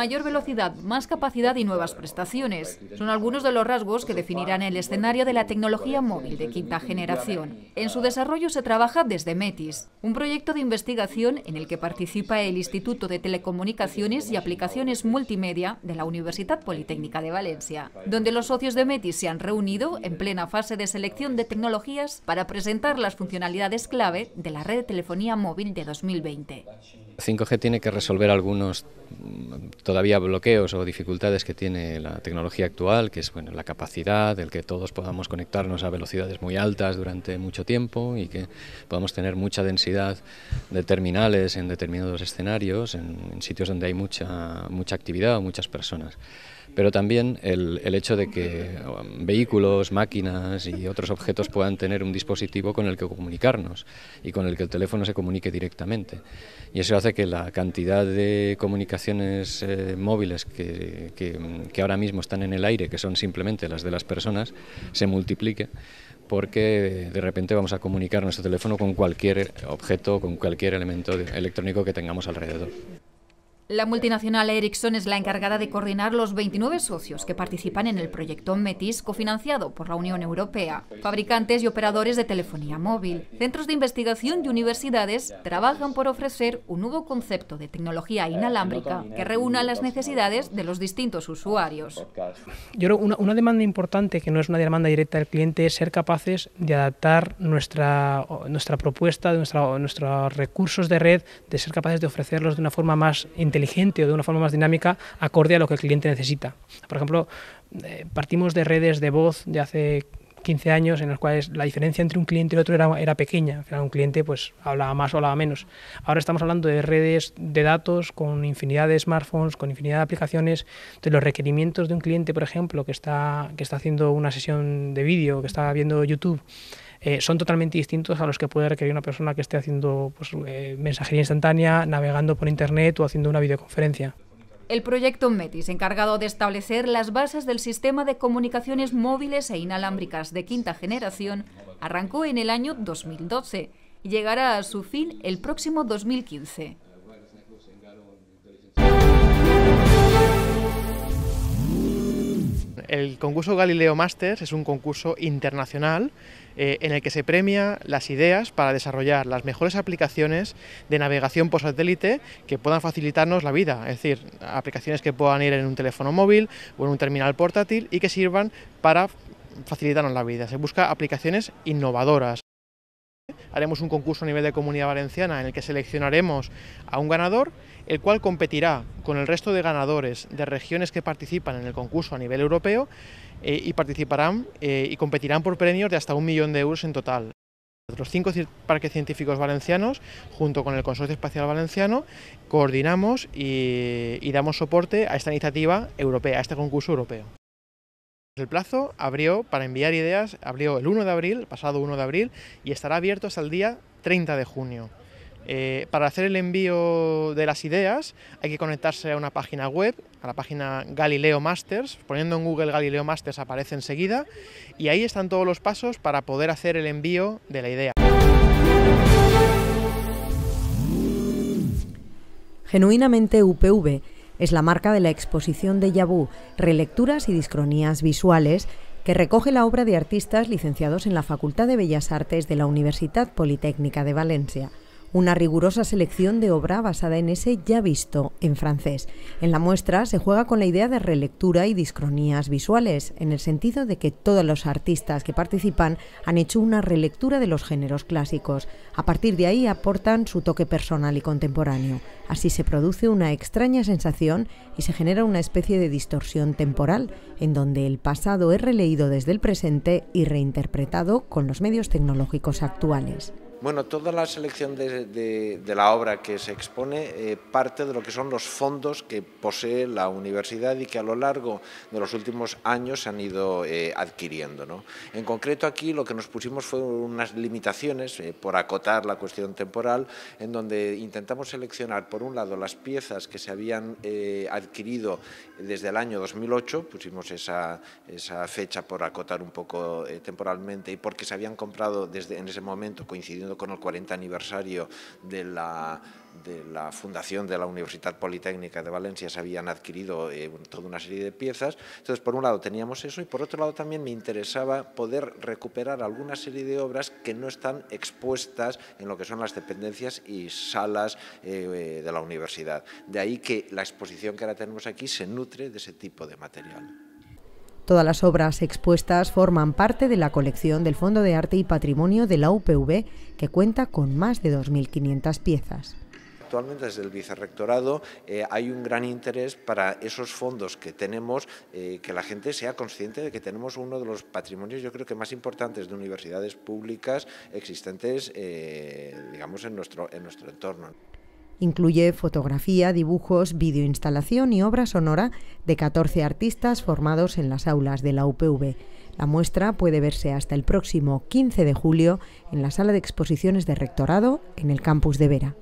mayor velocidad, más capacidad y nuevas prestaciones. Son algunos de los rasgos que definirán el escenario de la tecnología móvil de quinta generación. En su desarrollo se trabaja desde METIS, un proyecto de investigación en el que participa el Instituto de Telecomunicaciones y Aplicaciones Multimedia de la Universidad Politécnica de Valencia, donde los socios de METIS se han reunido en plena fase de selección de tecnologías para presentar las funcionalidades clave de la red de telefonía móvil de 2020. 5G tiene que resolver algunos mm, todavía bloqueos o dificultades que tiene la tecnología actual, que es bueno, la capacidad, el que todos podamos conectarnos a velocidades muy altas durante mucho tiempo y que podamos tener mucha densidad de terminales en determinados escenarios, en, sitios donde hay mucha, mucha actividad o muchas personas pero también el, el, hecho de que um, vehículos, máquinas y otros objetos puedan tener un dispositivo con el que comunicarnos y con el que el teléfono se comunique directamente. Y eso hace que la cantidad de comunicaciones eh, móviles que, que, ahora mismo están en el aire, que son simplemente las de las personas, se multiplique, porque de repente vamos a comunicar nuestro teléfono con cualquier objeto, con cualquier elemento electrónico que tengamos alrededor. La multinacional Ericsson es la encargada de coordinar los 29 socios que participan en el proyecto METIS cofinanciado por la Unión Europea. Fabricantes y operadores de telefonía móvil, centros de investigación y universidades trabajan por ofrecer un nuevo concepto de tecnología inalámbrica que reúna las necesidades de los distintos usuarios. Yo una, demanda importante, que no es una demanda directa del cliente, es ser capaces de adaptar nuestra, nuestra propuesta, nuestra, nuestros recursos de red, de ser capaces de ofrecerlos de una forma más inteligente inteligente o de una forma más dinámica acorde a lo que el cliente necesita. Por ejemplo, eh, partimos de redes de voz de hace 15 años en las cuales la diferencia entre un cliente y el otro era, era pequeña. Era un cliente pues hablaba más o hablaba menos. Ahora estamos hablando de redes de datos con infinidad de smartphones, con infinidad de aplicaciones. de los requerimientos de un cliente, por ejemplo, que está, que está haciendo una sesión de vídeo, que está viendo YouTube, eh, son totalmente distintos a los que puede requerir una persona que esté haciendo pues, eh, mensajería instantánea, navegando por Internet o haciendo una videoconferencia. El proyecto METIS, encargado de establecer las bases del sistema de comunicaciones móviles e inalámbricas de quinta generación, arrancó en el año 2012 y llegará a su fin el próximo 2015. El concurso Galileo Masters es un concurso internacional eh, en el que se premia las ideas para desarrollar las mejores aplicaciones de navegación por satélite que puedan facilitarnos la vida, es decir, aplicaciones que puedan ir en un teléfono móvil o en un terminal portátil y que sirvan para facilitarnos la vida. Se busca aplicaciones innovadoras haremos un concurso a nivel de comunidad valenciana en el que seleccionaremos a un ganador, el cual competirá con el resto de ganadores de regiones que participan en el concurso a nivel europeo eh, y participarán eh, y competirán por premios de hasta un millón de euros en total. Los cinco parques científicos valencianos, junto con el Consorcio Espacial Valenciano, coordinamos y damos soporte a esta iniciativa europea, a este concurso europeo. El plazo abrió para enviar ideas, abrió el 1 de abril, pasado 1 de abril, y estará abierto hasta el día 30 de junio. Eh, para hacer el envío de las ideas hay que conectarse a una página web, a la página Galileo Masters, poniendo en Google Galileo Masters aparece enseguida, y ahí están todos los pasos para poder hacer el envío de la idea. Genuinamente UPV es la marca de la exposición de Yabú, relecturas y discronías visuales, que recoge la obra de artistas licenciados en la Facultad de Bellas Artes de la Universidad Politécnica de Valencia una rigurosa selección de obra basada en ese ya visto en francés. En la muestra se juega con la idea de relectura y discronías visuales, en el sentido de que todos los artistas que participan han hecho una relectura de los géneros clásicos. A partir de ahí aportan su toque personal y contemporáneo. Así se produce una extraña sensación y se genera una especie de distorsión temporal, en donde el pasado es releído desde el presente y reinterpretado con los medios tecnológicos actuales. Bueno, toda la selección de, la obra que se expone eh, parte de lo que son los fondos que posee la universidad y que a lo largo de los últimos años se han ido eh, adquiriendo. ¿no? En concreto aquí lo que nos pusimos fue unas limitaciones eh, por acotar la cuestión temporal en donde intentamos seleccionar por un lado las piezas que se habían adquirido desde el año 2008, pusimos esa, esa fecha por acotar un poco temporalmente y porque se habían comprado desde en ese momento coincidiendo con el 40 aniversario de la, fundación de la Universidad Politécnica de Valencia, se habían adquirido eh, toda una serie de piezas. Entonces, por un lado teníamos eso y por otro lado también me interesaba poder recuperar alguna serie de obras que no están expuestas en lo que son las dependencias y salas eh, eh, de la universidad. De ahí que la exposición que ahora tenemos aquí se nutre de ese tipo de material. Todas las obras expuestas forman parte de la colección del Fondo de Arte y Patrimonio de la UPV, que cuenta con más de 2.500 piezas actualmente desde el vicerrectorado eh, hay un gran interés para esos fondos que tenemos, eh, que la gente sea consciente de que tenemos uno de los patrimonios yo creo que más importantes de universidades públicas existentes eh, digamos en nuestro entorno. Incluye fotografía, dibujos, videoinstalación y obra sonora de 14 artistas formados en las aulas de la UPV. La muestra puede verse hasta el próximo 15 de julio en la sala de exposiciones de Rectorado en el campus de Vera.